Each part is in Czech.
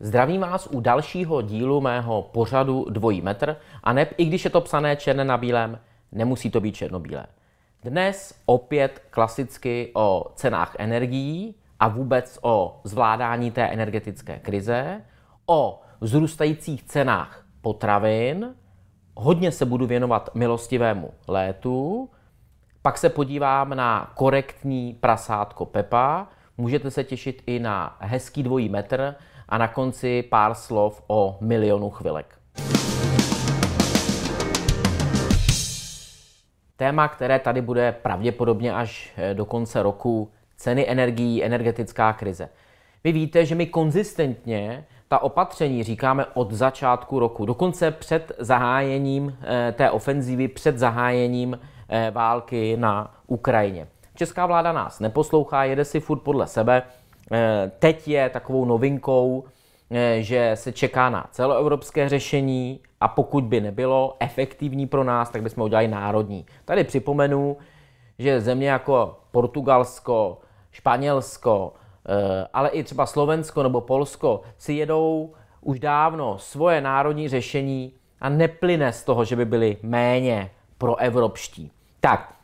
Zdravím vás u dalšího dílu mého pořadu Dvojí metr a ne, i když je to psané černé na bílém, nemusí to být černobílé. Dnes opět klasicky o cenách energií a vůbec o zvládání té energetické krize, o vzrůstajících cenách potravin, hodně se budu věnovat milostivému létu, pak se podívám na korektní prasátko Pepa, můžete se těšit i na hezký dvojí metr a na konci pár slov o milionu chvilek. Téma, které tady bude pravděpodobně až do konce roku ceny energií, energetická krize. Vy víte, že my konzistentně ta opatření říkáme od začátku roku, dokonce před zahájením eh, té ofenzívy, před zahájením eh, války na Ukrajině. Česká vláda nás neposlouchá, jede si furt podle sebe. Eh, teď je takovou novinkou, že se čeká na celoevropské řešení a pokud by nebylo efektivní pro nás, tak bychom udělali národní. Tady připomenu, že země jako Portugalsko, Španělsko, eh, ale i třeba Slovensko nebo Polsko si jedou už dávno svoje národní řešení a neplyne z toho, že by byli méně proevropští. Tak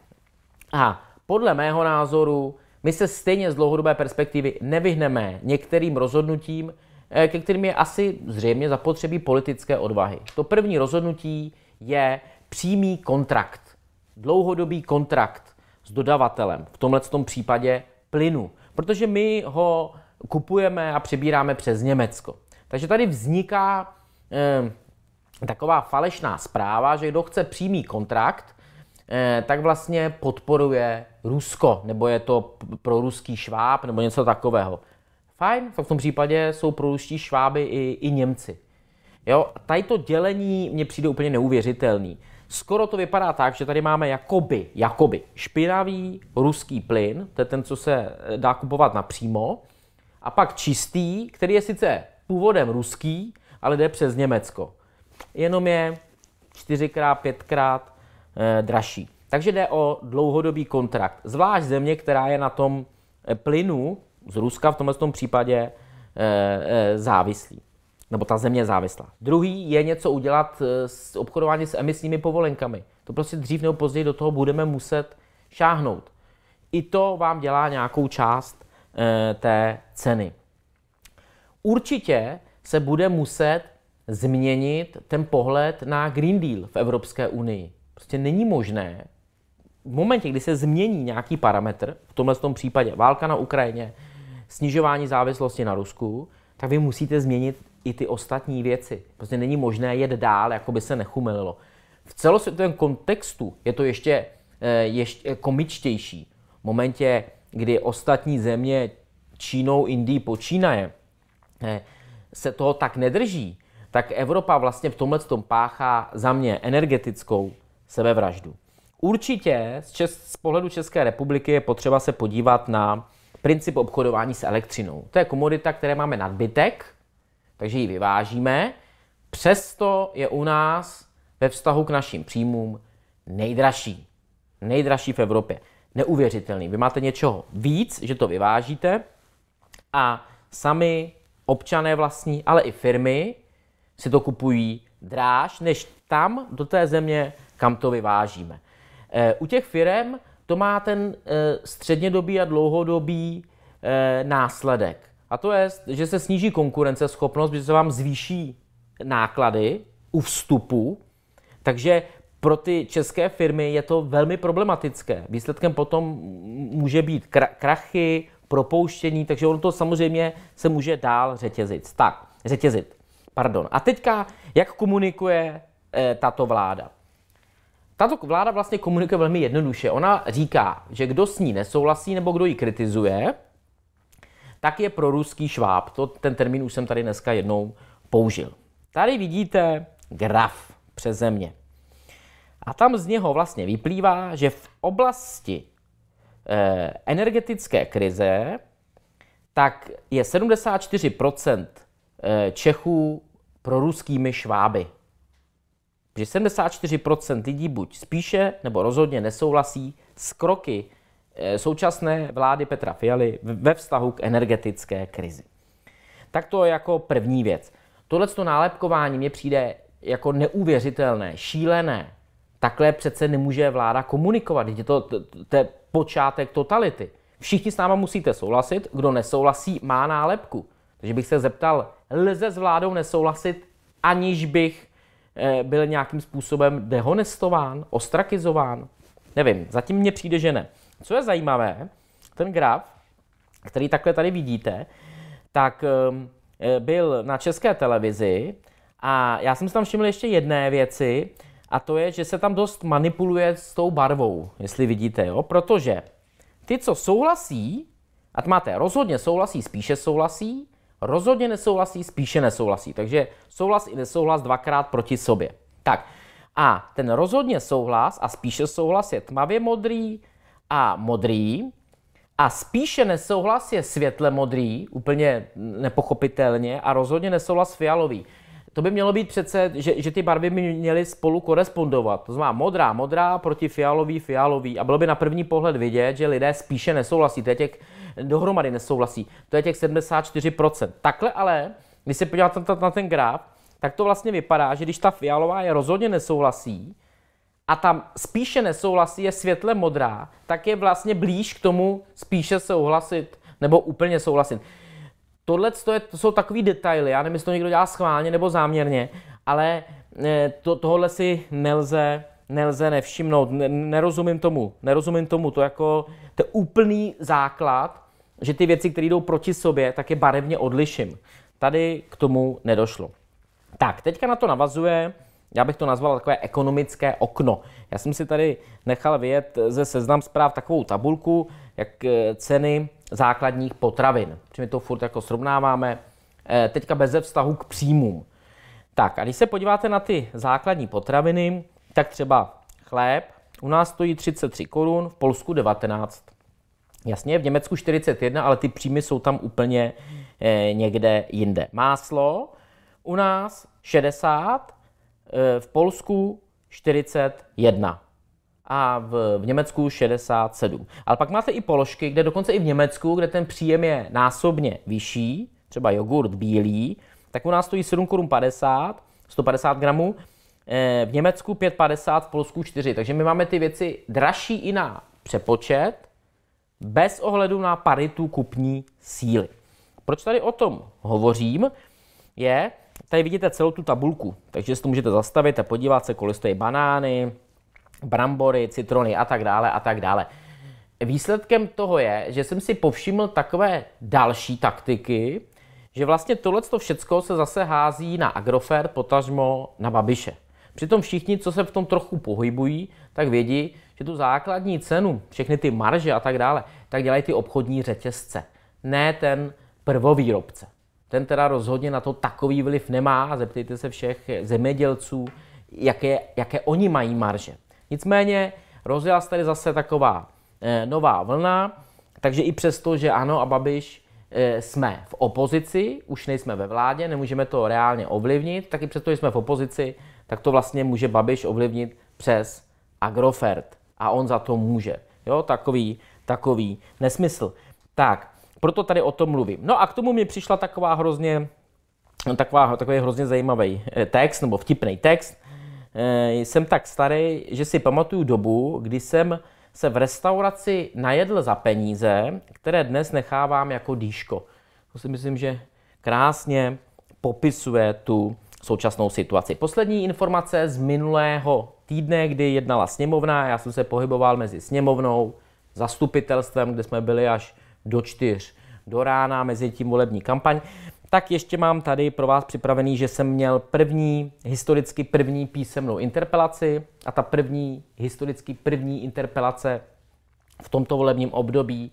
a podle mého názoru my se stejně z dlouhodobé perspektivy nevyhneme některým rozhodnutím, eh, ke kterým je asi zřejmě zapotřebí politické odvahy. To první rozhodnutí je přímý kontrakt, dlouhodobý kontrakt s dodavatelem, v tomhle případě plynu, protože my ho kupujeme a přebíráme přes Německo. Takže tady vzniká e, taková falešná zpráva, že kdo chce přímý kontrakt, e, tak vlastně podporuje Rusko, nebo je to pro ruský šváb, nebo něco takového. Fajn, tak v tom případě jsou pro ruští šváby i, i Němci. Jo, tady to dělení mně přijde úplně neuvěřitelný. Skoro to vypadá tak, že tady máme jakoby, jakoby špinavý ruský plyn, to je ten, co se eh, dá kupovat napřímo, a pak čistý, který je sice původem ruský, ale jde přes Německo. Jenom je čtyřikrát, pětkrát eh, dražší. Takže jde o dlouhodobý kontrakt. Zvlášť země, která je na tom eh, plynu z Ruska v tomhle tom případě eh, závislý nebo ta země závislá. Druhý je něco udělat eh, s obchodování s emisními povolenkami. To prostě dřív nebo později do toho budeme muset šáhnout. I to vám dělá nějakou část e, té ceny. Určitě se bude muset změnit ten pohled na Green Deal v Evropské unii. Prostě není možné, v momentě, kdy se změní nějaký parametr, v tomhle tom případě válka na Ukrajině, snižování závislosti na Rusku, tak vy musíte změnit i ty ostatní věci. Prostě není možné jet dál, jako by se nechumelilo. V celosvětovém kontextu je to ještě, eh, ještě eh, komičtější. V momentě, kdy ostatní země Čínou, Indií počínaje, eh, se toho tak nedrží, tak Evropa vlastně v tomhle tom páchá za mě energetickou sebevraždu. Určitě z, čes, z pohledu České republiky je potřeba se podívat na princip obchodování s elektřinou. To je komodita, které máme nadbytek – takže ji vyvážíme. Přesto je u nás ve vztahu k našim příjmům nejdražší. Nejdražší v Evropě. Neuvěřitelný. Vy máte něčeho víc, že to vyvážíte a sami občané vlastní, ale i firmy si to kupují dráž, než tam do té země, kam to vyvážíme. E, u těch firm to má ten e, střednědobý a dlouhodobý e, následek. A to je, že se sníží konkurenceschopnost, že se vám zvýší náklady u vstupu, takže pro ty české firmy je to velmi problematické. Výsledkem potom může být krachy, propouštění, takže ono to samozřejmě se může dál řetězit. Tak, řetězit. Pardon. A teďka, jak komunikuje e, tato vláda? Tato vláda vlastně komunikuje velmi jednoduše. Ona říká, že kdo s ní nesouhlasí nebo kdo ji kritizuje, tak je pro ruský šváb. To, ten termín už jsem tady dneska jednou použil. Tady vidíte graf přes země. A tam z něho vlastně vyplývá, že v oblasti e, energetické krize tak je 74% eh, Čechů pro ruskými šváby. Že 74% lidí buď spíše nebo rozhodně nesouhlasí s kroky Eh, současné vlády Petra Fialy ve vztahu k energetické krizi. Tak to jako první věc. Tohle nálepkování mě přijde jako neuvěřitelné, šílené. Takhle přece nemůže vláda komunikovat. Je to, to, to je počátek totality. Všichni s náma musíte souhlasit, kdo nesouhlasí, má nálepku. Takže bych se zeptal, lze s vládou nesouhlasit, aniž bych eh, byl nějakým způsobem dehonestován, ostrakizován? Nevím, zatím mně přijde, že ne. Co je zajímavé, ten graf, který takhle tady vidíte, tak um, eh, byl na české televizi a já jsem si tam všiml ještě jedné věci a to je, že se tam dost manipuluje s tou barvou, jestli vidíte, jo? protože ty, co souhlasí, a máte rozhodně souhlasí, spíše souhlasí, rozhodně nesouhlasí, spíše nesouhlasí. Takže souhlas i nesouhlas dvakrát proti sobě. Tak a ten rozhodně souhlas a spíše souhlas je tmavě modrý, a modrý. A spíše nesouhlas je světle modrý, úplně nepochopitelně, a rozhodně nesouhlas fialový. To by mělo být přece, že, že ty barvy by měly spolu korespondovat. To znamená modrá, modrá proti fialový, fialový. A bylo by na první pohled vidět, že lidé spíše nesouhlasí. To je těch dohromady nesouhlasí. To je těch 74%. Takhle ale, když se podíváte na ten graf, tak to vlastně vypadá, že když ta fialová je rozhodně nesouhlasí, a tam spíše nesouhlasí je světle modrá, tak je vlastně blíž k tomu spíše souhlasit nebo úplně souhlasit. Tohle to, je, to jsou takový detaily, já nevím, jestli to někdo dělá schválně nebo záměrně, ale eh, to, tohle si nelze, nelze nevšimnout. Nerozumím tomu, nerozumím tomu, to jako to je úplný základ, že ty věci, které jdou proti sobě, tak je barevně odliším. Tady k tomu nedošlo. Tak, teďka na to navazuje já bych to nazval takové ekonomické okno. Já jsem si tady nechal vyjet ze seznam zpráv takovou tabulku, jak eh, ceny základních potravin. Při my to furt jako srovnáváme, eh, teďka bez vztahu k příjmům. Tak a když se podíváte na ty základní potraviny, tak třeba chléb u nás stojí 33 korun, v Polsku 19. Jasně, v Německu 41, ale ty příjmy jsou tam úplně eh, někde jinde. Máslo u nás 60, Eh, v Polsku 41 a v, v Německu 67. Ale pak máte i položky, kde dokonce i v Německu, kde ten příjem je násobně vyšší, třeba jogurt bílý, tak u nás stojí 7 korun 50, 150 gramů, eh, v Německu 5,50, v Polsku 4. Takže my máme ty věci dražší i na přepočet, bez ohledu na paritu kupní síly. Proč tady o tom hovořím, je, Tady vidíte celou tu tabulku, takže si to můžete zastavit a podívat se, kolik stojí banány, brambory, citrony a tak dále a tak dále. Výsledkem toho je, že jsem si povšiml takové další taktiky, že vlastně tohle všecko se zase hází na agrofer potažmo na Babiše. Přitom všichni, co se v tom trochu pohybují, tak vědí, že tu základní cenu, všechny ty marže a tak dále, tak dělají ty obchodní řetězce, ne ten prvovýrobce. Ten teda rozhodně na to takový vliv nemá, zeptejte se všech zemědělců, jaké, jaké oni mají marže. Nicméně rozjela se tady zase taková eh, nová vlna, takže i přesto, že ano a Babiš eh, jsme v opozici, už nejsme ve vládě, nemůžeme to reálně ovlivnit, tak i přesto, že jsme v opozici, tak to vlastně může Babiš ovlivnit přes Agrofert a on za to může. Jo, takový, takový nesmysl. Tak, proto tady o tom mluvím. No a k tomu mi přišla taková hrozně, taková, takový hrozně zajímavý eh, text, nebo vtipný text. Eh, jsem tak starý, že si pamatuju dobu, kdy jsem se v restauraci najedl za peníze, které dnes nechávám jako dýško. To si myslím, že krásně popisuje tu současnou situaci. Poslední informace z minulého týdne, kdy jednala sněmovna, já jsem se pohyboval mezi sněmovnou, zastupitelstvem, kde jsme byli až do 4 do rána, mezi tím volební kampaň. Tak ještě mám tady pro vás připravený, že jsem měl první, historicky první písemnou interpelaci a ta první, historicky první interpelace v tomto volebním období,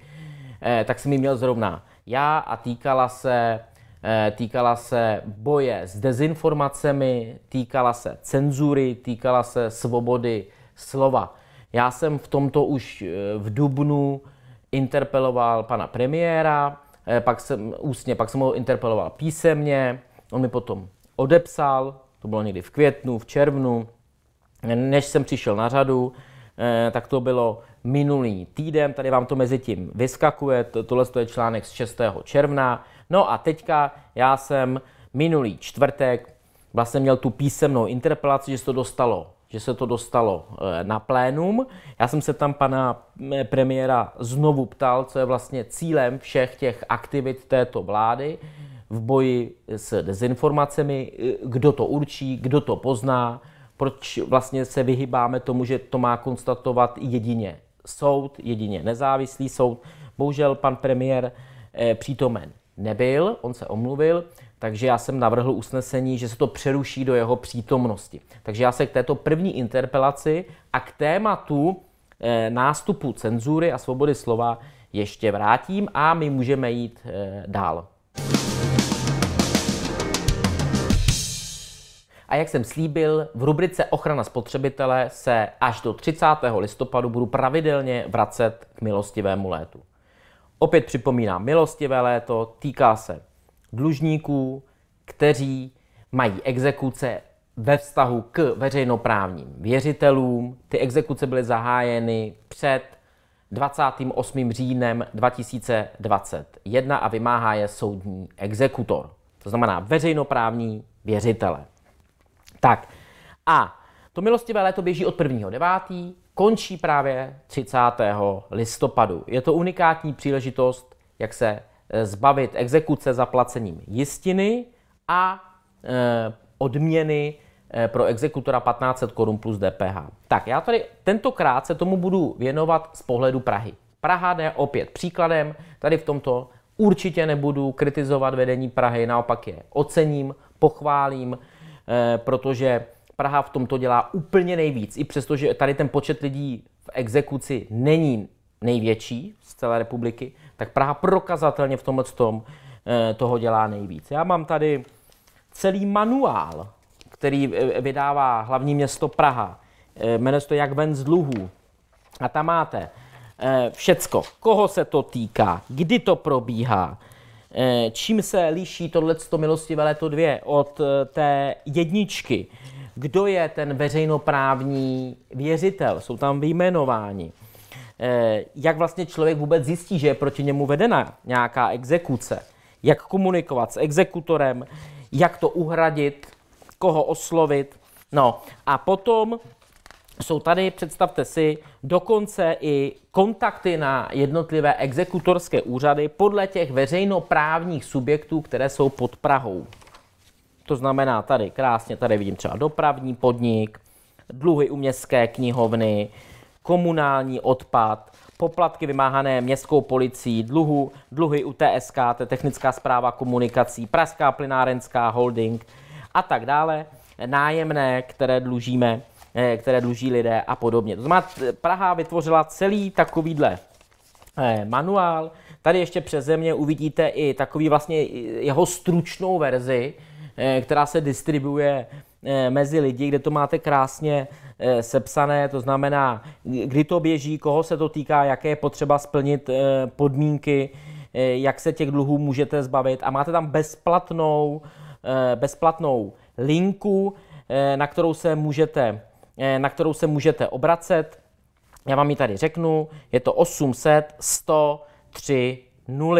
eh, tak jsem ji měl zrovna já a týkala se, eh, týkala se boje s dezinformacemi, týkala se cenzury, týkala se svobody slova. Já jsem v tomto už eh, v Dubnu interpeloval pana premiéra, eh, pak jsem ústně, pak jsem ho interpeloval písemně, on mi potom odepsal, to bylo někdy v květnu, v červnu, než jsem přišel na řadu, eh, tak to bylo minulý týden, tady vám to mezi tím vyskakuje, tohle je článek z 6. června. No a teďka já jsem minulý čtvrtek vlastně měl tu písemnou interpelaci, že se to dostalo že se to dostalo eh, na plénum. Já jsem se tam pana eh, premiéra znovu ptal, co je vlastně cílem všech těch aktivit této vlády v boji s dezinformacemi, eh, kdo to určí, kdo to pozná, proč vlastně se vyhybáme tomu, že to má konstatovat jedině soud, jedině nezávislý soud. Bohužel pan premiér přítomen nebyl, on se omluvil takže já jsem navrhl usnesení, že se to přeruší do jeho přítomnosti. Takže já se k této první interpelaci a k tématu eh, nástupu cenzury a svobody slova ještě vrátím a my můžeme jít eh, dál. A jak jsem slíbil, v rubrice Ochrana spotřebitele se až do 30. listopadu budu pravidelně vracet k milostivému létu. Opět připomínám, milostivé léto týká se dlužníků, kteří mají exekuce ve vztahu k veřejnoprávním věřitelům. Ty exekuce byly zahájeny před 28. říjnem 2021 a vymáhá je soudní exekutor. To znamená veřejnoprávní věřitele. Tak a to milostivé léto běží od 1.9., končí právě 30. listopadu. Je to unikátní příležitost, jak se Eh, zbavit exekuce zaplacením jistiny a eh, odměny eh, pro exekutora 1500 korun plus DPH. Tak já tady tentokrát se tomu budu věnovat z pohledu Prahy. Praha jde opět příkladem, tady v tomto určitě nebudu kritizovat vedení Prahy, naopak je ocením, pochválím, protože Praha v tomto dělá úplně nejvíc, i přestože tady ten počet lidí v exekuci není největší z celé republiky, tak Praha prokazatelně v tomhle tom eh, toho dělá nejvíc. Já mám tady celý manuál, který eh, vydává hlavní město Praha. Eh, jmenuje se to Jak ven z dluhů. A tam máte všecko. Koho se to týká, kdy to probíhá, čím se liší tohleto milostivé léto dvě od té jedničky, kdo je ten veřejnoprávní věřitel, jsou tam vyjmenováni Eh, jak vlastně člověk vůbec zjistí, že je proti němu vedena nějaká exekuce, jak komunikovat s exekutorem, jak to uhradit, koho oslovit. No a potom jsou tady, představte si, dokonce i kontakty na jednotlivé exekutorské úřady podle těch veřejnoprávních subjektů, které jsou pod Prahou. To znamená tady krásně, tady vidím třeba dopravní podnik, dluhy u městské knihovny, komunální odpad, poplatky vymáhané městskou policií, dluhu, dluhy u TSK, to je technická zpráva komunikací, Pražská plynárenská holding a tak dále, nájemné, které dlužíme, eh, které dluží lidé a podobně. To znamená, Praha vytvořila celý takovýhle eh, manuál. Tady ještě přes země uvidíte i takový vlastně jeho stručnou verzi, eh, která se distribuje Eh, mezi lidi, kde to máte krásně eh, sepsané, to znamená, kdy to běží, koho se to týká, jaké je potřeba splnit eh, podmínky, jak se těch dluhů můžete zbavit a máte tam bezplatnou, bezplatnou linku, na kterou se můžete, na kterou se můžete obracet. Já vám ji tady řeknu, je to 800 103 0.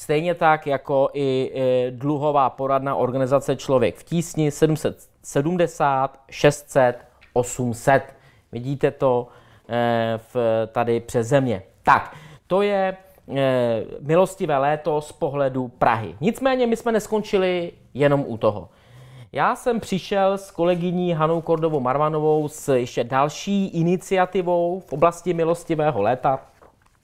Stejně tak jako i e, dluhová poradna organizace Člověk v tísni 770, 600, 800. Vidíte to e, v, tady přes země. Tak, to je e, milostivé léto z pohledu Prahy. Nicméně my jsme neskončili jenom u toho. Já jsem přišel s kolegyní Hanou Kordovou Marvanovou s ještě další iniciativou v oblasti milostivého léta,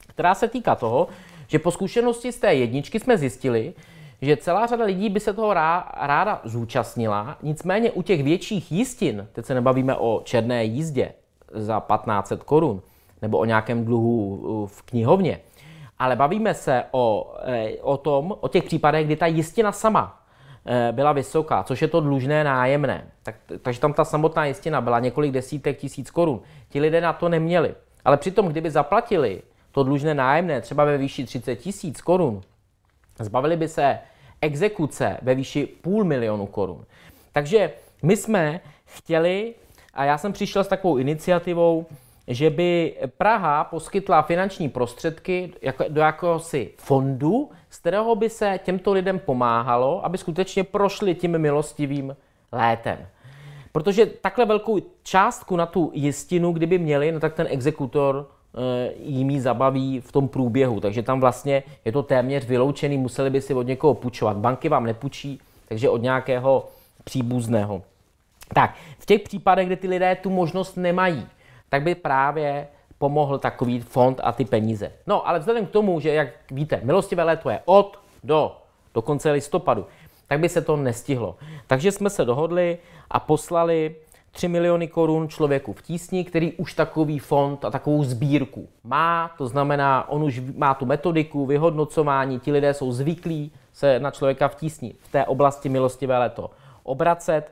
která se týká toho, že po zkušenosti z té jedničky jsme zjistili, že celá řada lidí by se toho rá, ráda zúčastnila, nicméně u těch větších jistin, teď se nebavíme o černé jízdě za 1500 korun nebo o nějakém dluhu v knihovně, ale bavíme se o, e, o tom, o těch případech, kdy ta jistina sama e, byla vysoká, což je to dlužné nájemné. Tak, takže tam ta samotná jistina byla několik desítek tisíc korun. Ti lidé na to neměli. Ale přitom, kdyby zaplatili to dlužné nájemné třeba ve výši 30 tisíc korun, zbavili by se exekuce ve výši půl milionu korun. Takže my jsme chtěli, a já jsem přišel s takovou iniciativou, že by Praha poskytla finanční prostředky jako, do jakéhosi fondu, z kterého by se těmto lidem pomáhalo, aby skutečně prošli tím milostivým létem. Protože takhle velkou částku na tu jistinu, kdyby měli, no tak ten exekutor Eh, jimi zabaví v tom průběhu. Takže tam vlastně je to téměř vyloučený, museli by si od někoho půjčovat. Banky vám nepůjčí, takže od nějakého příbuzného. Tak, v těch případech, kdy ty lidé tu možnost nemají, tak by právě pomohl takový fond a ty peníze. No, ale vzhledem k tomu, že, jak víte, milostivé léto je od do, do konce listopadu, tak by se to nestihlo. Takže jsme se dohodli a poslali 3 miliony korun člověku v tísni, který už takový fond a takovou sbírku má, to znamená, on už má tu metodiku, vyhodnocování, ti lidé jsou zvyklí se na člověka v tísni v té oblasti milostivé léto obracet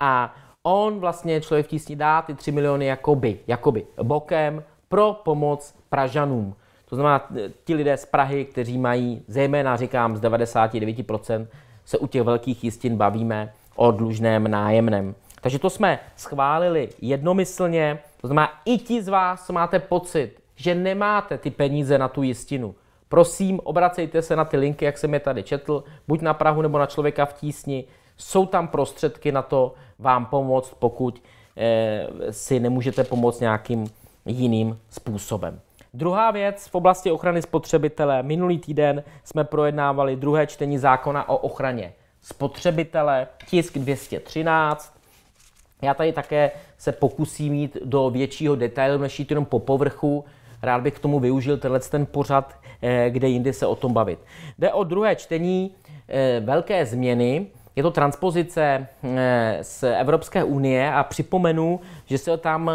a on vlastně člověk v tísni dá ty 3 miliony jakoby, jakoby bokem pro pomoc Pražanům. To znamená, ti lidé z Prahy, kteří mají, zejména říkám, z 99% se u těch velkých jistin bavíme o dlužném nájemném. Takže to jsme schválili jednomyslně, to znamená i ti z vás, co máte pocit, že nemáte ty peníze na tu jistinu, prosím, obracejte se na ty linky, jak jsem je tady četl, buď na Prahu nebo na Člověka v tísni, jsou tam prostředky na to vám pomoct, pokud eh, si nemůžete pomoct nějakým jiným způsobem. Druhá věc v oblasti ochrany spotřebitele. Minulý týden jsme projednávali druhé čtení zákona o ochraně spotřebitele, tisk 213. Já tady také se pokusím jít do většího detailu, než jít jenom po povrchu. Rád bych k tomu využil tenhle ten pořad, eh, kde jindy se o tom bavit. Jde o druhé čtení eh, velké změny. Je to transpozice eh, z Evropské unie a připomenu, že se tam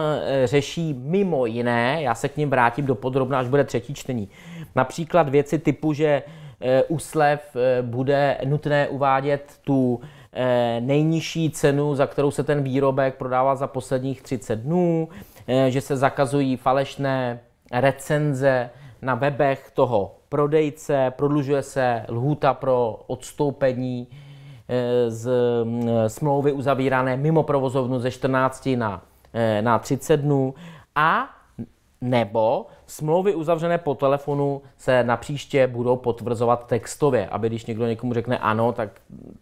řeší mimo jiné, já se k ním vrátím do podrobna, až bude třetí čtení. Například věci typu, že u slev bude nutné uvádět tu Eh, nejnižší cenu, za kterou se ten výrobek prodává za posledních 30 dnů, eh, že se zakazují falešné recenze na webech toho prodejce, prodlužuje se lhůta pro odstoupení eh, z mm, smlouvy uzavírané mimo provozovnu ze 14 na, na 30 dnů a nebo smlouvy uzavřené po telefonu se napříště budou potvrzovat textově, aby když někdo někomu řekne ano, tak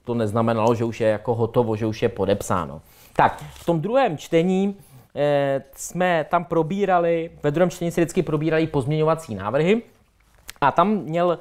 to neznamenalo, že už je jako hotovo, že už je podepsáno. Tak, v tom druhém čtení eh, jsme tam probírali, ve druhém čtení se vždycky probírali pozměňovací návrhy a tam měl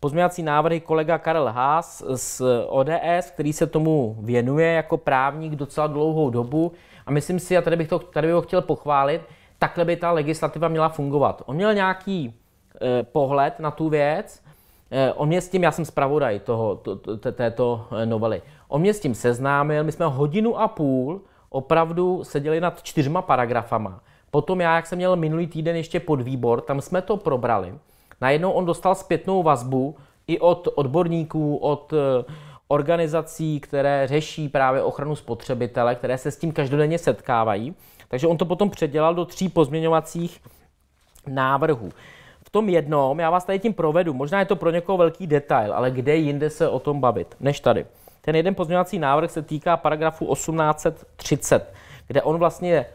pozměňovací návrhy kolega Karel Haas z ODS, který se tomu věnuje jako právník docela dlouhou dobu a myslím si, a tady bych to tady bych ho chtěl pochválit, takhle by ta legislativa měla fungovat. On měl nějaký e, pohled na tu věc, e, on mě s tím, já jsem zpravodaj toho, to, to, této eh, novely, on mě s tím seznámil, my jsme hodinu a půl opravdu seděli nad čtyřma paragrafama. Potom já, jak jsem měl minulý týden ještě podvýbor, tam jsme to probrali. Najednou on dostal zpětnou vazbu i od odborníků, od organizací, které řeší právě ochranu spotřebitele, které se s tím každodenně setkávají. Takže on to potom předělal do tří pozměňovacích návrhů. V tom jednom, já vás tady tím provedu, možná je to pro někoho velký detail, ale kde jinde se o tom bavit, než tady. Ten jeden pozměňovací návrh se týká paragrafu 1830, kde on vlastně,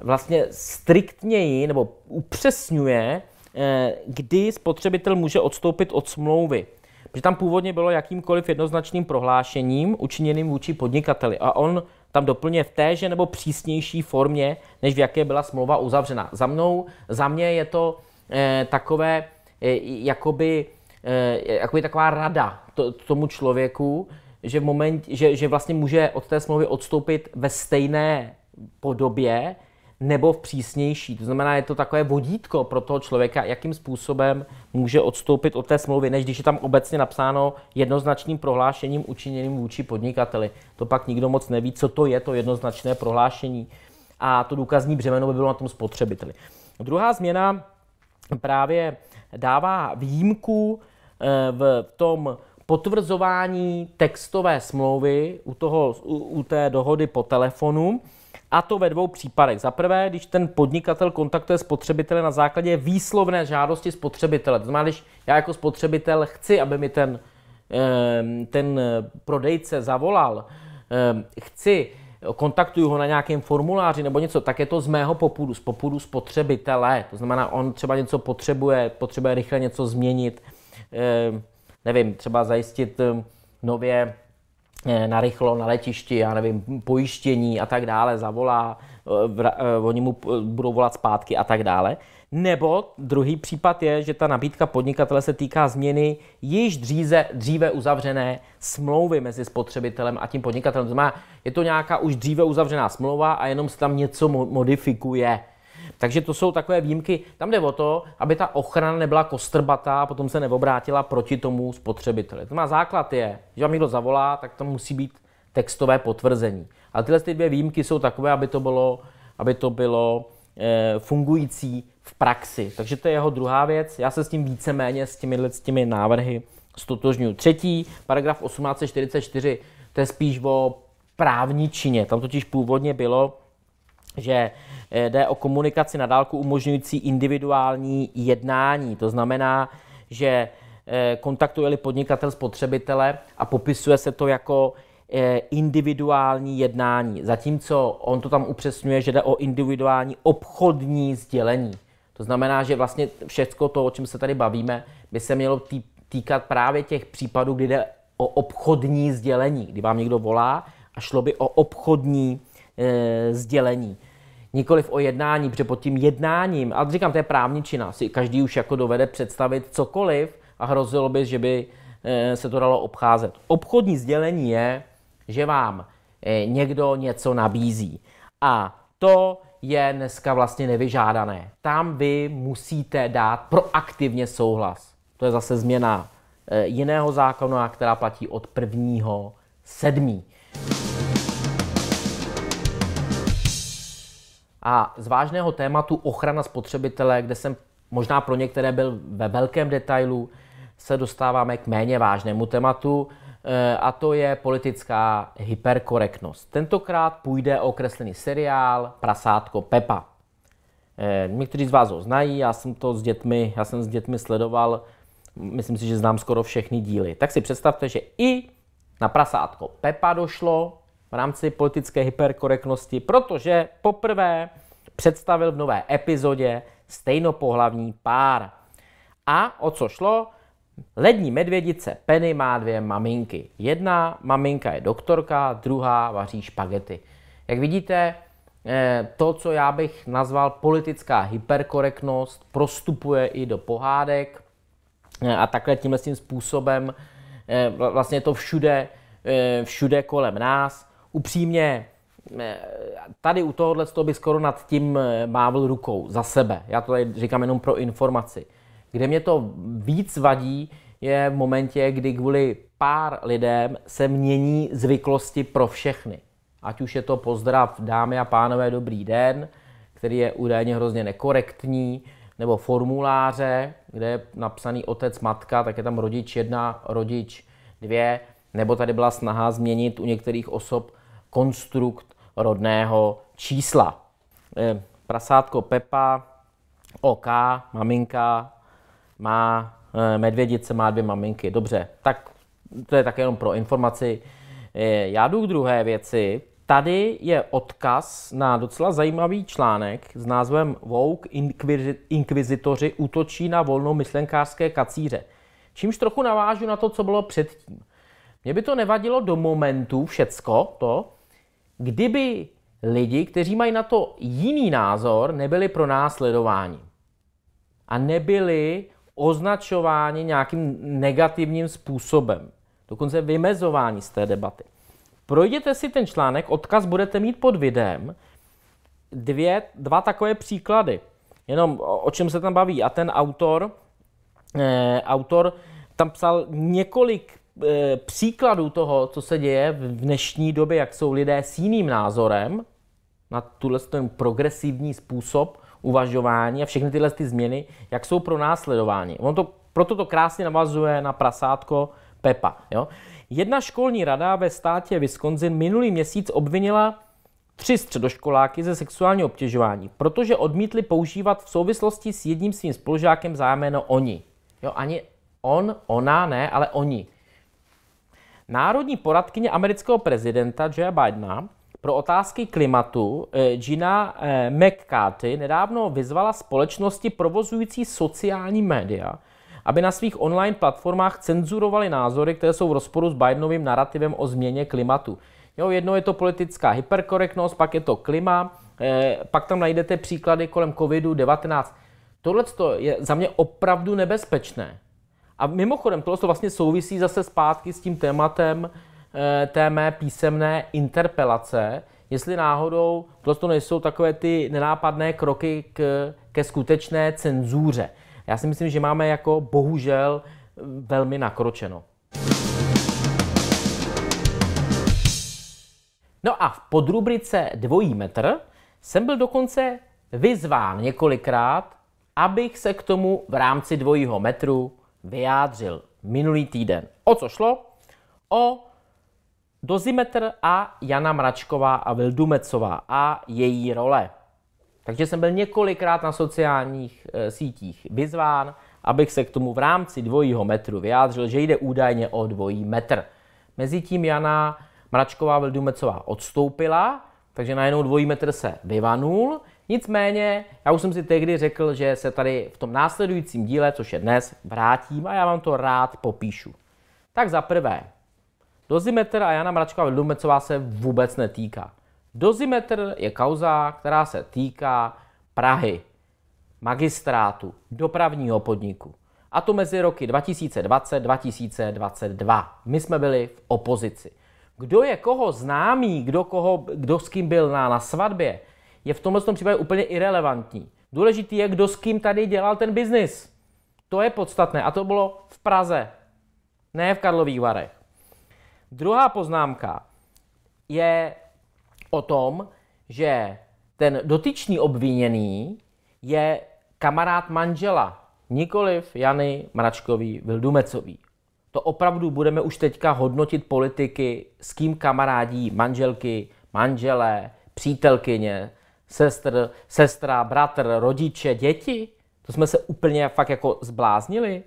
vlastně striktněji nebo upřesňuje, eh, kdy spotřebitel může odstoupit od smlouvy. Protože tam původně bylo jakýmkoliv jednoznačným prohlášením učiněným vůči podnikateli. A on tam doplně v téže nebo přísnější formě, než v jaké byla smlouva uzavřena. Za mnou, za mě je to eh, takové, eh, jakoby, eh, jakoby taková rada to, tomu člověku, že, v moment, že, že vlastně může od té smlouvy odstoupit ve stejné podobě, nebo v přísnější. To znamená, je to takové vodítko pro toho člověka, jakým způsobem může odstoupit od té smlouvy, než když je tam obecně napsáno jednoznačným prohlášením učiněným vůči podnikateli. To pak nikdo moc neví, co to je to jednoznačné prohlášení. A to důkazní břemeno by bylo na tom spotřebiteli. Druhá změna právě dává výjimku eh, v tom potvrzování textové smlouvy u, toho, u, u té dohody po telefonu a to ve dvou případech. Za prvé, když ten podnikatel kontaktuje spotřebitele na základě výslovné žádosti spotřebitele. To znamená, když já jako spotřebitel chci, aby mi ten, ehm, ten prodejce zavolal, ehm, chci, kontaktuju ho na nějakém formuláři nebo něco, tak je to z mého popudu, z popudu spotřebitele. To znamená, on třeba něco potřebuje, potřebuje rychle něco změnit, ehm, nevím, třeba zajistit nově Eh, na rychlo, na letišti, já nevím, pojištění a tak dále, zavolá, eh, eh, oni mu budou volat zpátky a tak dále. Nebo druhý případ je, že ta nabídka podnikatele se týká změny již dříze, dříve uzavřené smlouvy mezi spotřebitelem a tím podnikatelem. To znamená, je to nějaká už dříve uzavřená smlouva a jenom se tam něco modifikuje. Takže to jsou takové výjimky. Tam jde o to, aby ta ochrana nebyla kostrbatá a potom se neobrátila proti tomu spotřebiteli. To má základ je, že vám někdo zavolá, tak to musí být textové potvrzení. Ale tyhle ty dvě výjimky jsou takové, aby to bylo, aby to bylo e, fungující v praxi. Takže to je jeho druhá věc. Já se s tím víceméně, s těmi, s těmi návrhy stotožňuji. Třetí, paragraf 1844, to je spíš o právní čině. Tam totiž původně bylo, že eh, jde o komunikaci na dálku umožňující individuální jednání. To znamená, že eh, kontaktuje-li podnikatel spotřebitele a popisuje se to jako eh, individuální jednání, zatímco on to tam upřesňuje, že jde o individuální obchodní sdělení. To znamená, že vlastně všechno to, o čem se tady bavíme, by se mělo týkat právě těch případů, kdy jde o obchodní sdělení, kdy vám někdo volá a šlo by o obchodní e, sdělení. Nikoliv o jednání, protože pod tím jednáním, a říkám, to je právní čina, si každý už jako dovede představit cokoliv a hrozilo by, že by e, se to dalo obcházet. Obchodní sdělení je, že vám e, někdo něco nabízí. A to je dneska vlastně nevyžádané. Tam vy musíte dát proaktivně souhlas. To je zase změna e, jiného zákona, která platí od prvního sedmí. a z vážného tématu ochrana spotřebitele, kde jsem možná pro některé byl ve velkém detailu, se dostáváme k méně vážnému tématu, eh, a to je politická hyperkorektnost. Tentokrát půjde o kreslený seriál Prasátko Pepa. Eh, někteří z vás ho znají, já jsem to s dětmi, já jsem s dětmi sledoval, myslím si, že znám skoro všechny díly. Tak si představte, že i na Prasátko Pepa došlo v rámci politické hyperkorektnosti, protože poprvé představil v nové epizodě stejnopohlavní pár. A o co šlo? Lední medvědice Penny má dvě maminky. Jedna maminka je doktorka, druhá vaří špagety. Jak vidíte, eh, to, co já bych nazval politická hyperkorektnost, prostupuje i do pohádek eh, a takhle tímhle tím způsobem eh, vlastně to všude, všude kolem nás upřímně, eh, tady u tohohle toho by skoro nad tím eh, mávl rukou za sebe. Já to tady říkám jenom pro informaci. Kde mě to víc vadí, je v momentě, kdy kvůli pár lidem se mění zvyklosti pro všechny. Ať už je to pozdrav dámy a pánové dobrý den, který je údajně hrozně nekorektní, nebo formuláře, kde je napsaný otec, matka, tak je tam rodič jedna, rodič dvě, nebo tady byla snaha změnit u některých osob konstrukt rodného čísla. Eh, prasátko Pepa, OK, maminka, má eh, medvědice, má dvě maminky. Dobře, tak to je také jenom pro informaci. Eh, já jdu k druhé věci. Tady je odkaz na docela zajímavý článek s názvem Vogue inkvizitoři útočí na volnomyšlenkářské kacíře. Čímž trochu navážu na to, co bylo předtím. Mně by to nevadilo do momentu všecko to, kdyby lidi, kteří mají na to jiný názor, nebyli pro následování a nebyli označováni nějakým negativním způsobem, dokonce vymezování z té debaty. Projděte si ten článek, odkaz budete mít pod videem, dvě, dva takové příklady, jenom o čem se tam baví. A ten autor, eh, autor tam psal několik Eh, příkladů toho, co se děje v dnešní době, jak jsou lidé s jiným názorem na tuhle ten progresivní způsob uvažování a všechny tyhle ty změny, jak jsou pro nás sledováni. On to, proto to krásně navazuje na prasátko Pepa. Jo? Jedna školní rada ve státě Wisconsin minulý měsíc obvinila tři středoškoláky ze sexuálního obtěžování, protože odmítli používat v souvislosti s jedním svým spolužákem zájmeno oni. Jo, ani on, ona, ne, ale oni. Národní poradkyně amerického prezidenta Joe Bidena pro otázky klimatu eh, Gina eh, McCarthy nedávno vyzvala společnosti provozující sociální média, aby na svých online platformách cenzurovali názory, které jsou v rozporu s Bidenovým narrativem o změně klimatu. Jo, jedno je to politická hyperkorektnost, pak je to klima, eh, pak tam najdete příklady kolem covidu-19. Tohle je za mě opravdu nebezpečné. A mimochodem, tohle to vlastně souvisí zase zpátky s tím tématem eh, té mé písemné interpelace, jestli náhodou tohle to nejsou takové ty nenápadné kroky k, ke skutečné cenzuře. Já si myslím, že máme jako bohužel eh, velmi nakročeno. No a v podrubrice dvojí metr jsem byl dokonce vyzván několikrát, abych se k tomu v rámci dvojího metru vyjádřil minulý týden. O co šlo? O dozimetr a Jana Mračková a Vildumecová a její role. Takže jsem byl několikrát na sociálních e, sítích vyzván, abych se k tomu v rámci dvojího metru vyjádřil, že jde údajně o dvojí metr. Mezitím Jana Mračková Vildumecová odstoupila, takže najednou dvojí metr se vyvanul Nicméně, já už jsem si tehdy řekl, že se tady v tom následujícím díle, což je dnes, vrátím a já vám to rád popíšu. Tak za prvé, dozimetr a Jana Mračková Vilumecová se vůbec netýká. Dozimetr je kauza, která se týká Prahy, magistrátu, dopravního podniku. A to mezi roky 2020-2022. My jsme byli v opozici. Kdo je koho známý, kdo, koho, kdo s kým byl na, na svatbě, je v tomhle tom případě úplně irrelevantní. Důležitý je, kdo s kým tady dělal ten biznis. To je podstatné a to bylo v Praze, ne v Karlových Varech. Druhá poznámka je o tom, že ten dotyčný obviněný je kamarád manžela, nikoliv Jany Mračkový Vildumecový. To opravdu budeme už teďka hodnotit politiky, s kým kamarádí manželky, manželé, přítelkyně, sestr, sestra, bratr, rodiče, děti. To jsme se úplně fakt jako zbláznili.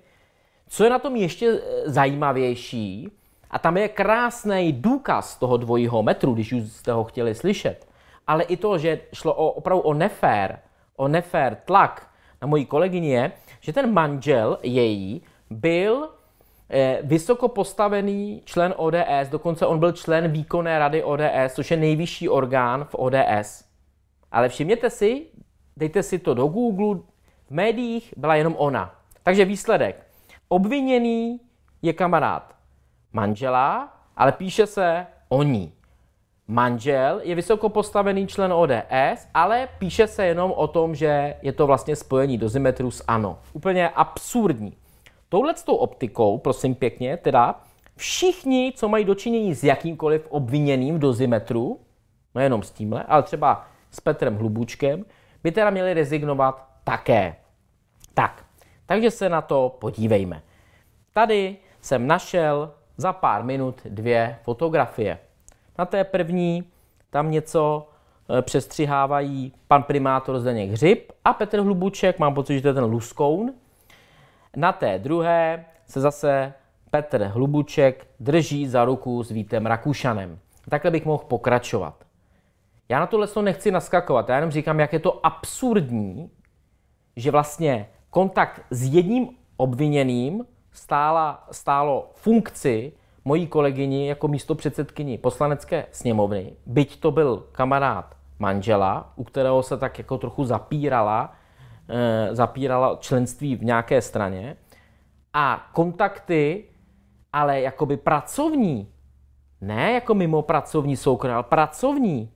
Co je na tom ještě eh, zajímavější, a tam je krásný důkaz toho dvojího metru, když už jste ho chtěli slyšet, ale i to, že šlo o, opravdu o nefér, o nefér tlak na moji kolegyni je, že ten manžel její byl eh, vysoko postavený člen ODS, dokonce on byl člen výkonné rady ODS, což je nejvyšší orgán v ODS. Ale všimněte si, dejte si to do Google, v médiích byla jenom ona. Takže výsledek. Obviněný je kamarád manžela, ale píše se o ní. Manžel je vysokopostavený člen ODS, ale píše se jenom o tom, že je to vlastně spojení dozimetru s ANO. Úplně absurdní. Touhle optikou, prosím pěkně, teda všichni, co mají dočinění s jakýmkoliv obviněným v dozimetru, nejenom no s tímhle, ale třeba s Petrem Hlubučkem, by teda měli rezignovat také. Tak, takže se na to podívejme. Tady jsem našel za pár minut dvě fotografie. Na té první tam něco eh, přestřihávají pan primátor Zdeněk Hřib a Petr Hlubuček, mám pocit, že to je ten Luskoun. Na té druhé se zase Petr Hlubuček drží za ruku s Vítem Rakušanem. Takhle bych mohl pokračovat. Já na tohle to nechci naskakovat, já jenom říkám, jak je to absurdní, že vlastně kontakt s jedním obviněným stála, stálo funkci mojí kolegyni jako místo předsedkyni poslanecké sněmovny, byť to byl kamarád manžela, u kterého se tak jako trochu zapírala, e, zapírala členství v nějaké straně a kontakty, ale jakoby pracovní, ne jako mimo pracovní soukromí, ale pracovní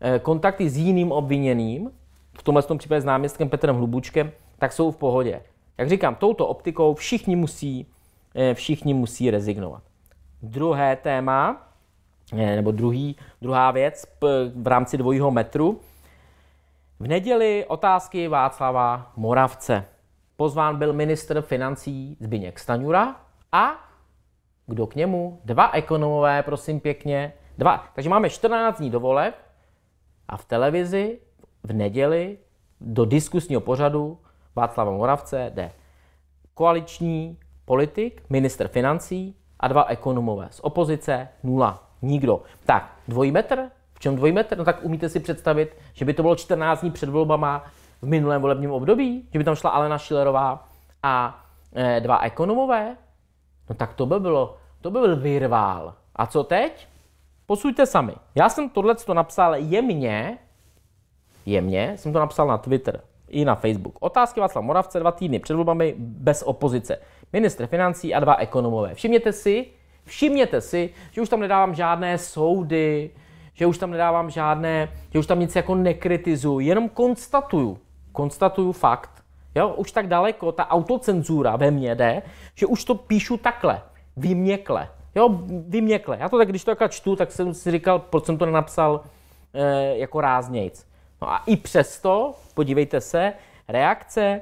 Eh, kontakty s jiným obviněným, v tomhle tom případě s náměstkem Petrem Hlubučkem, tak jsou v pohodě. Jak říkám, touto optikou všichni musí, eh, všichni musí rezignovat. Druhé téma, eh, nebo druhý, druhá věc v rámci dvojího metru. V neděli otázky Václava Moravce. Pozván byl ministr financí Zbigněk Staňura a kdo k němu? Dva ekonomové, prosím pěkně. Dva. Takže máme 14 dní do a v televizi v neděli do diskusního pořadu Václava Moravce jde koaliční politik, minister financí a dva ekonomové. Z opozice nula. Nikdo. Tak, dvojí metr? V čem dvojí metr? No tak umíte si představit, že by to bylo 14 dní před volbama v minulém volebním období, že by tam šla Alena Šilerová a e, dva ekonomové? No tak to by bylo, to by byl vyrvál. A co teď? Posuďte sami. Já jsem tohle to napsal jemně, jemně, jsem to napsal na Twitter i na Facebook. Otázky Václav Moravce dva týdny před volbami bez opozice. Ministr financí a dva ekonomové. Všimněte si, všimněte si, že už tam nedávám žádné soudy, že už tam nedávám žádné, že už tam nic jako nekritizuju, jenom konstatuju, konstatuju fakt, Jo, už tak daleko ta autocenzura ve mně jde, že už to píšu takhle, vyměkle. Jo, vyměkle. Já to tak, když to takhle čtu, tak jsem si říkal, proč jsem to nenapsal e, jako ráznějc. No a i přesto, podívejte se, reakce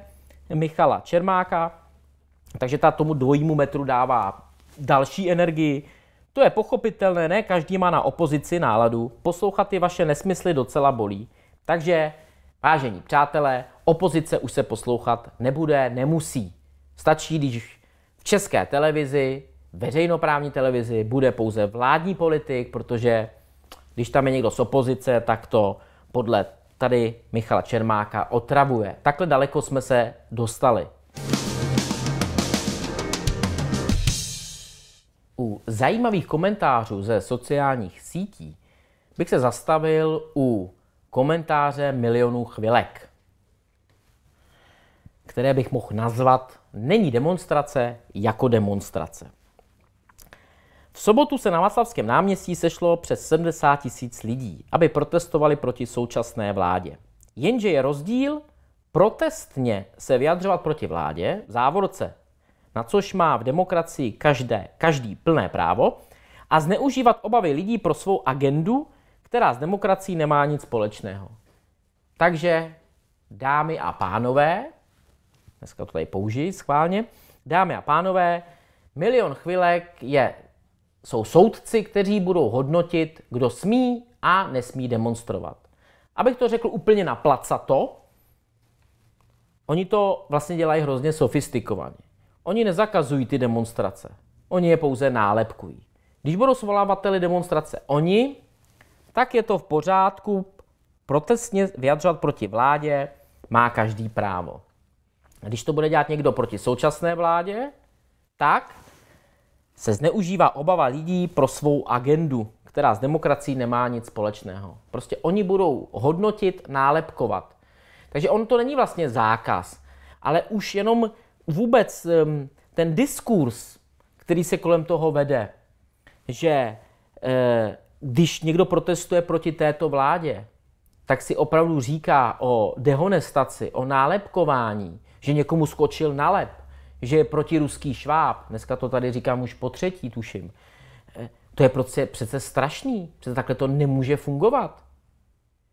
Michala Čermáka, takže ta tomu dvojímu metru dává další energii. To je pochopitelné, ne každý má na opozici náladu, poslouchat ty vaše nesmysly docela bolí. Takže, vážení přátelé, opozice už se poslouchat nebude, nemusí. Stačí, když v české televizi veřejnoprávní televizi bude pouze vládní politik, protože když tam je někdo z opozice, tak to podle tady Michala Čermáka otravuje. Takhle daleko jsme se dostali. U zajímavých komentářů ze sociálních sítí bych se zastavil u komentáře milionů chvilek, které bych mohl nazvat Není demonstrace jako demonstrace. V sobotu se na Václavském náměstí sešlo přes 70 tisíc lidí, aby protestovali proti současné vládě. Jenže je rozdíl protestně se vyjadřovat proti vládě, v závorce, na což má v demokracii každé, každý plné právo, a zneužívat obavy lidí pro svou agendu, která s demokracií nemá nic společného. Takže, dámy a pánové, dneska to tady použiji schválně, dámy a pánové, milion chvilek je jsou soudci, kteří budou hodnotit, kdo smí a nesmí demonstrovat. Abych to řekl úplně na placato, oni to vlastně dělají hrozně sofistikovaně. Oni nezakazují ty demonstrace, oni je pouze nálepkují. Když budou svolávateli demonstrace oni, tak je to v pořádku, protestně vyjadřovat proti vládě má každý právo. Když to bude dělat někdo proti současné vládě, tak se zneužívá obava lidí pro svou agendu, která s demokracií nemá nic společného. Prostě oni budou hodnotit, nálepkovat. Takže on to není vlastně zákaz, ale už jenom vůbec ten diskurs, který se kolem toho vede, že e, když někdo protestuje proti této vládě, tak si opravdu říká o dehonestaci, o nálepkování, že někomu skočil nalep, že je protiruský šváb, dneska to tady říkám už po třetí, tuším, eh, to je prostě přece strašný, přece takhle to nemůže fungovat.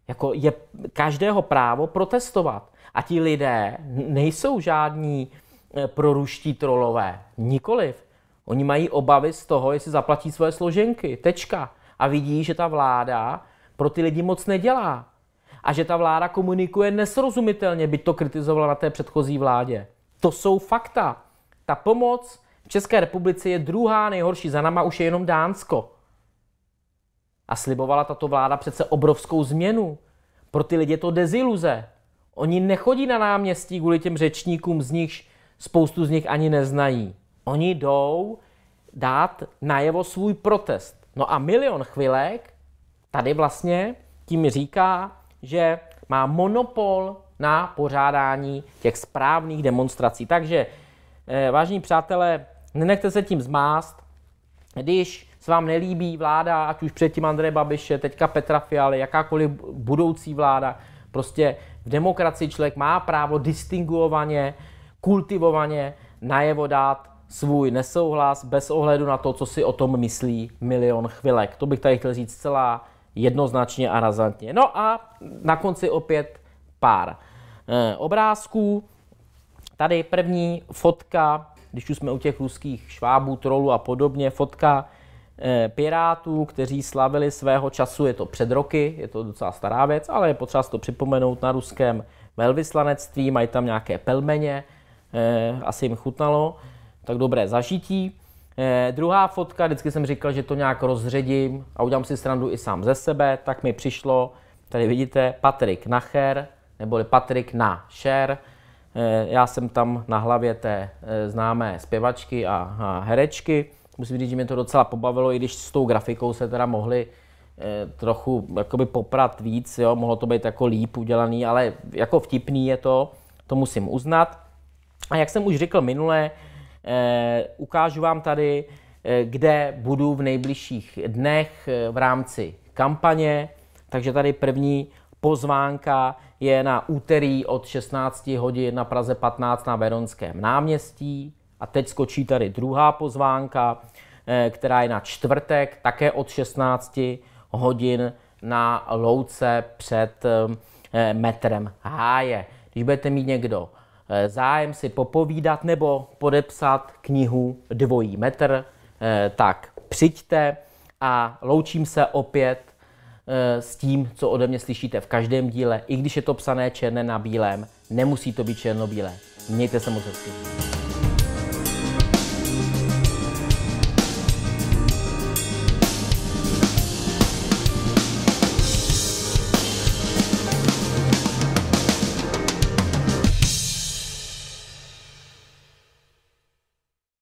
Jako je každého právo protestovat. A ti lidé nejsou žádní eh, proruští trolové. Nikoliv. Oni mají obavy z toho, jestli zaplatí svoje složenky. Tečka. A vidí, že ta vláda pro ty lidi moc nedělá. A že ta vláda komunikuje nesrozumitelně, byť to kritizovala na té předchozí vládě. To jsou fakta. Ta pomoc v České republice je druhá nejhorší, za náma už je jenom Dánsko. A slibovala tato vláda přece obrovskou změnu. Pro ty lidi je to deziluze. Oni nechodí na náměstí kvůli těm řečníkům, z nich spoustu z nich ani neznají. Oni jdou dát najevo svůj protest. No a milion chvilek tady vlastně tím říká, že má monopol na pořádání těch správných demonstrací. Takže, eh, vážní přátelé, nenechte se tím zmást. Když se vám nelíbí vláda, ať už předtím Andreje Babiše, teďka Petra Fialy, jakákoliv budoucí vláda, prostě v demokracii člověk má právo distinguovaně, kultivovaně najevo dát svůj nesouhlas bez ohledu na to, co si o tom myslí milion chvilek. To bych tady chtěl říct celá jednoznačně a razantně. No a na konci opět pár. Eh, obrázků. Tady první fotka, když už jsme u těch ruských švábů, trolů a podobně, fotka eh, pirátů, kteří slavili svého času, je to před roky, je to docela stará věc, ale je potřeba si to připomenout na ruském velvyslanectví, mají tam nějaké pelmeně, eh, asi jim chutnalo, tak dobré zažití. Eh, druhá fotka, vždycky jsem říkal, že to nějak rozředím a udělám si srandu i sám ze sebe, tak mi přišlo, tady vidíte, Patrik Nacher, neboli Patrik na Share. Eh, já jsem tam na hlavě té eh, známé zpěvačky a, herečky. Musím říct, že mě to docela pobavilo, i když s tou grafikou se teda mohli eh, trochu jakoby poprat víc, jo, mohlo to být jako líp udělaný, ale jako vtipný je to, to musím uznat. A jak jsem už řekl minule, ukážu vám tady, kde budu v nejbližších dnech v rámci kampaně, takže tady první pozvánka je na úterý od 16 hodin na Praze 15 na Veronském náměstí. A teď skočí tady druhá pozvánka, eh, která je na čtvrtek, také od 16 hodin na louce před eh, eh, metrem háje. Když budete mít někdo zájem si popovídat nebo podepsat knihu Dvojí metr, tak přijďte a loučím se opět Eh, s tím, co ode mě slyšíte v každém díle, i když je to psané černé na bílém, nemusí to být černobílé. Mějte se moc hezky.